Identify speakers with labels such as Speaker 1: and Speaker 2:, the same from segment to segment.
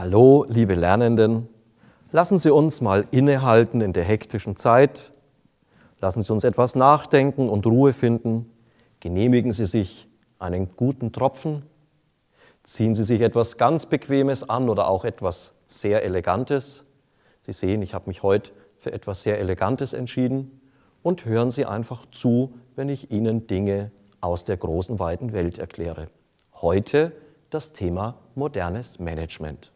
Speaker 1: Hallo, liebe Lernenden, lassen Sie uns mal innehalten in der hektischen Zeit. Lassen Sie uns etwas nachdenken und Ruhe finden. Genehmigen Sie sich einen guten Tropfen. Ziehen Sie sich etwas ganz Bequemes an oder auch etwas sehr Elegantes. Sie sehen, ich habe mich heute für etwas sehr Elegantes entschieden. Und hören Sie einfach zu, wenn ich Ihnen Dinge aus der großen, weiten Welt erkläre. Heute das Thema modernes Management.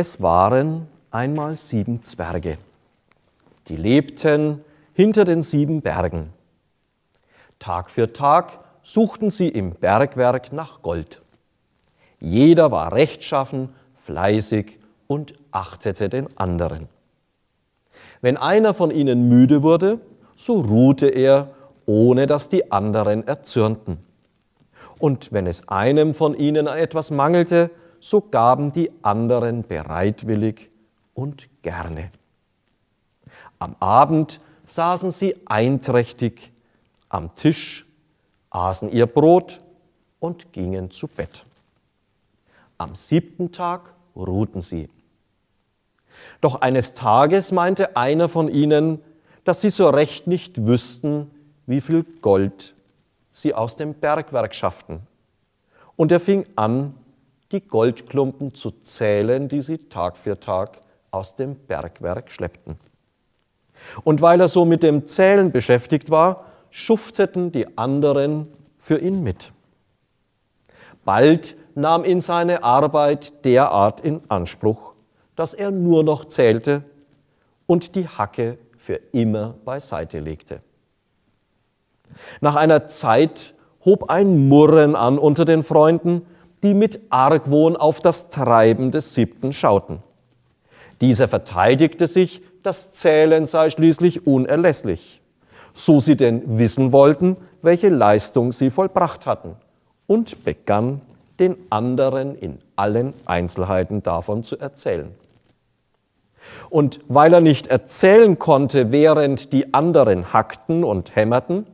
Speaker 1: Es waren einmal sieben Zwerge. Die lebten hinter den sieben Bergen. Tag für Tag suchten sie im Bergwerk nach Gold. Jeder war rechtschaffen, fleißig und achtete den anderen. Wenn einer von ihnen müde wurde, so ruhte er, ohne dass die anderen erzürnten. Und wenn es einem von ihnen etwas mangelte, so gaben die anderen bereitwillig und gerne. Am Abend saßen sie einträchtig am Tisch, aßen ihr Brot und gingen zu Bett. Am siebten Tag ruhten sie. Doch eines Tages meinte einer von ihnen, dass sie so recht nicht wüssten, wie viel Gold sie aus dem Bergwerk schafften. Und er fing an, die Goldklumpen zu zählen, die sie Tag für Tag aus dem Bergwerk schleppten. Und weil er so mit dem Zählen beschäftigt war, schufteten die anderen für ihn mit. Bald nahm ihn seine Arbeit derart in Anspruch, dass er nur noch zählte und die Hacke für immer beiseite legte. Nach einer Zeit hob ein Murren an unter den Freunden, die mit Argwohn auf das Treiben des Siebten schauten. Dieser verteidigte sich, das Zählen sei schließlich unerlässlich, so sie denn wissen wollten, welche Leistung sie vollbracht hatten, und begann, den anderen in allen Einzelheiten davon zu erzählen. Und weil er nicht erzählen konnte, während die anderen hackten und hämmerten,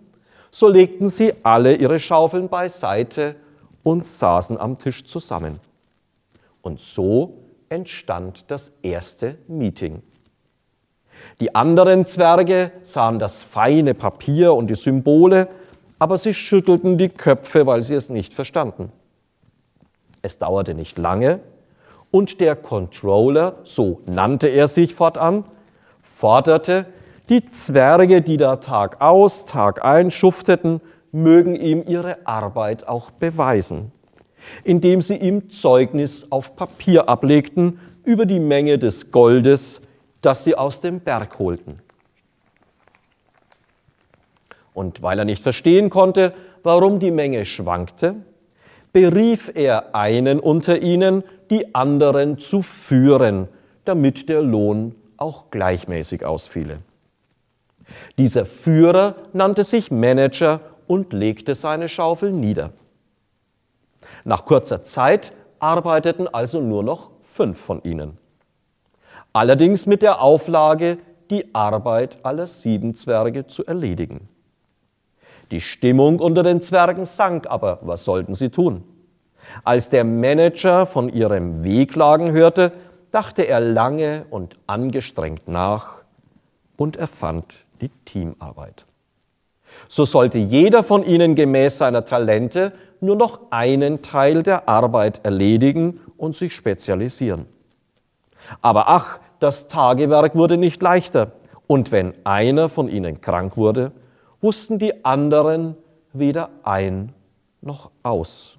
Speaker 1: so legten sie alle ihre Schaufeln beiseite und saßen am Tisch zusammen. Und so entstand das erste Meeting. Die anderen Zwerge sahen das feine Papier und die Symbole, aber sie schüttelten die Köpfe, weil sie es nicht verstanden. Es dauerte nicht lange und der Controller, so nannte er sich fortan, forderte, die Zwerge, die da Tag aus, Tag ein schufteten, mögen ihm ihre Arbeit auch beweisen, indem sie ihm Zeugnis auf Papier ablegten über die Menge des Goldes, das sie aus dem Berg holten. Und weil er nicht verstehen konnte, warum die Menge schwankte, berief er einen unter ihnen, die anderen zu führen, damit der Lohn auch gleichmäßig ausfiele. Dieser Führer nannte sich Manager und legte seine Schaufel nieder. Nach kurzer Zeit arbeiteten also nur noch fünf von ihnen. Allerdings mit der Auflage, die Arbeit aller sieben Zwerge zu erledigen. Die Stimmung unter den Zwergen sank aber, was sollten sie tun? Als der Manager von ihrem Wehklagen hörte, dachte er lange und angestrengt nach und erfand die Teamarbeit. So sollte jeder von ihnen gemäß seiner Talente nur noch einen Teil der Arbeit erledigen und sich spezialisieren. Aber ach, das Tagewerk wurde nicht leichter. Und wenn einer von ihnen krank wurde, wussten die anderen weder ein noch aus,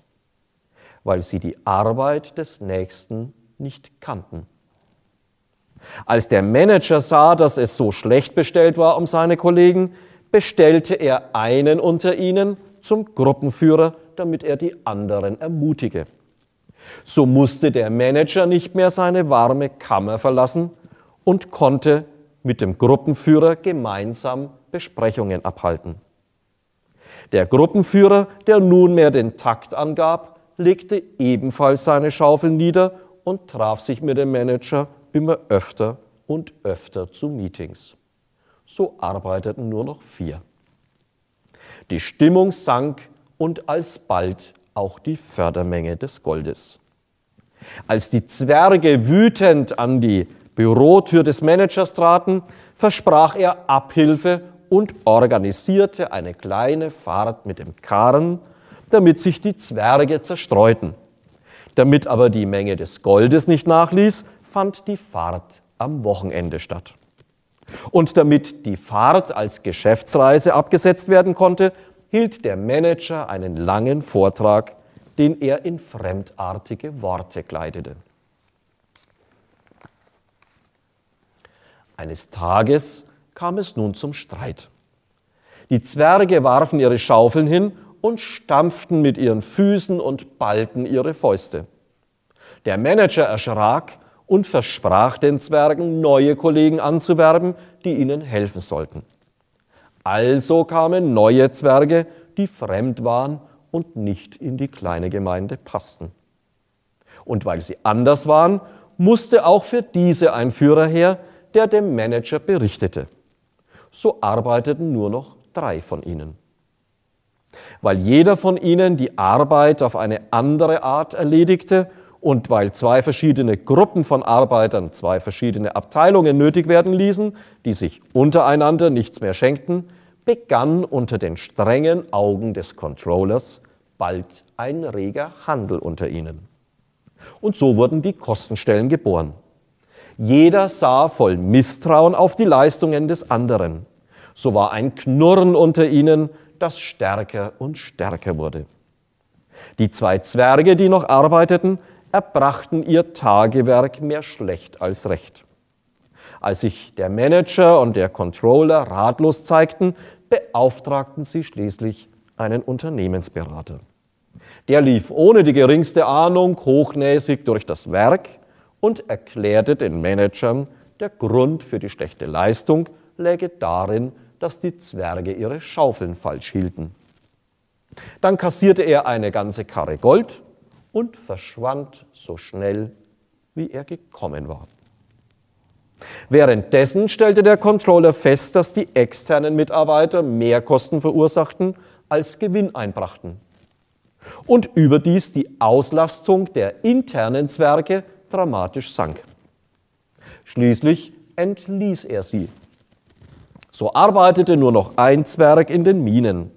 Speaker 1: weil sie die Arbeit des Nächsten nicht kannten. Als der Manager sah, dass es so schlecht bestellt war um seine Kollegen, bestellte er einen unter ihnen zum Gruppenführer, damit er die anderen ermutige. So musste der Manager nicht mehr seine warme Kammer verlassen und konnte mit dem Gruppenführer gemeinsam Besprechungen abhalten. Der Gruppenführer, der nunmehr den Takt angab, legte ebenfalls seine Schaufel nieder und traf sich mit dem Manager immer öfter und öfter zu Meetings so arbeiteten nur noch vier. Die Stimmung sank und alsbald auch die Fördermenge des Goldes. Als die Zwerge wütend an die Bürotür des Managers traten, versprach er Abhilfe und organisierte eine kleine Fahrt mit dem Karren, damit sich die Zwerge zerstreuten. Damit aber die Menge des Goldes nicht nachließ, fand die Fahrt am Wochenende statt. Und damit die Fahrt als Geschäftsreise abgesetzt werden konnte, hielt der Manager einen langen Vortrag, den er in fremdartige Worte kleidete. Eines Tages kam es nun zum Streit. Die Zwerge warfen ihre Schaufeln hin und stampften mit ihren Füßen und ballten ihre Fäuste. Der Manager erschrak und versprach den Zwergen, neue Kollegen anzuwerben, die ihnen helfen sollten. Also kamen neue Zwerge, die fremd waren und nicht in die kleine Gemeinde passten. Und weil sie anders waren, musste auch für diese ein Führer her, der dem Manager berichtete. So arbeiteten nur noch drei von ihnen. Weil jeder von ihnen die Arbeit auf eine andere Art erledigte, und weil zwei verschiedene Gruppen von Arbeitern, zwei verschiedene Abteilungen nötig werden ließen, die sich untereinander nichts mehr schenkten, begann unter den strengen Augen des Controllers bald ein reger Handel unter ihnen. Und so wurden die Kostenstellen geboren. Jeder sah voll Misstrauen auf die Leistungen des anderen. So war ein Knurren unter ihnen, das stärker und stärker wurde. Die zwei Zwerge, die noch arbeiteten, erbrachten ihr Tagewerk mehr schlecht als recht. Als sich der Manager und der Controller ratlos zeigten, beauftragten sie schließlich einen Unternehmensberater. Der lief ohne die geringste Ahnung hochnäsig durch das Werk und erklärte den Managern, der Grund für die schlechte Leistung läge darin, dass die Zwerge ihre Schaufeln falsch hielten. Dann kassierte er eine ganze Karre Gold und verschwand so schnell, wie er gekommen war. Währenddessen stellte der Controller fest, dass die externen Mitarbeiter mehr Kosten verursachten als Gewinn einbrachten. Und überdies die Auslastung der internen Zwerge dramatisch sank. Schließlich entließ er sie. So arbeitete nur noch ein Zwerg in den Minen.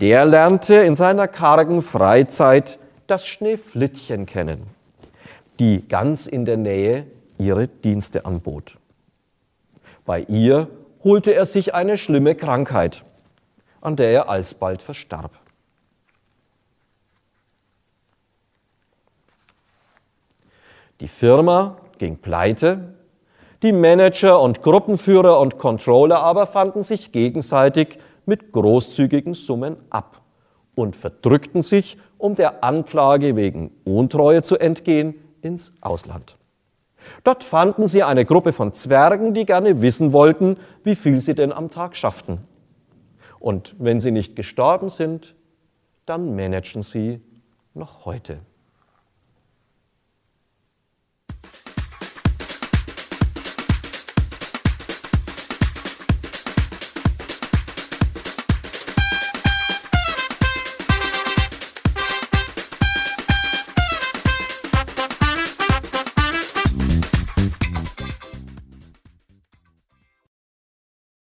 Speaker 1: Der lernte in seiner kargen Freizeit das Schneeflittchen kennen, die ganz in der Nähe ihre Dienste anbot. Bei ihr holte er sich eine schlimme Krankheit, an der er alsbald verstarb. Die Firma ging pleite, die Manager und Gruppenführer und Controller aber fanden sich gegenseitig mit großzügigen Summen ab und verdrückten sich um der Anklage wegen Untreue zu entgehen, ins Ausland. Dort fanden sie eine Gruppe von Zwergen, die gerne wissen wollten, wie viel sie denn am Tag schafften. Und wenn sie nicht gestorben sind, dann managen sie noch heute.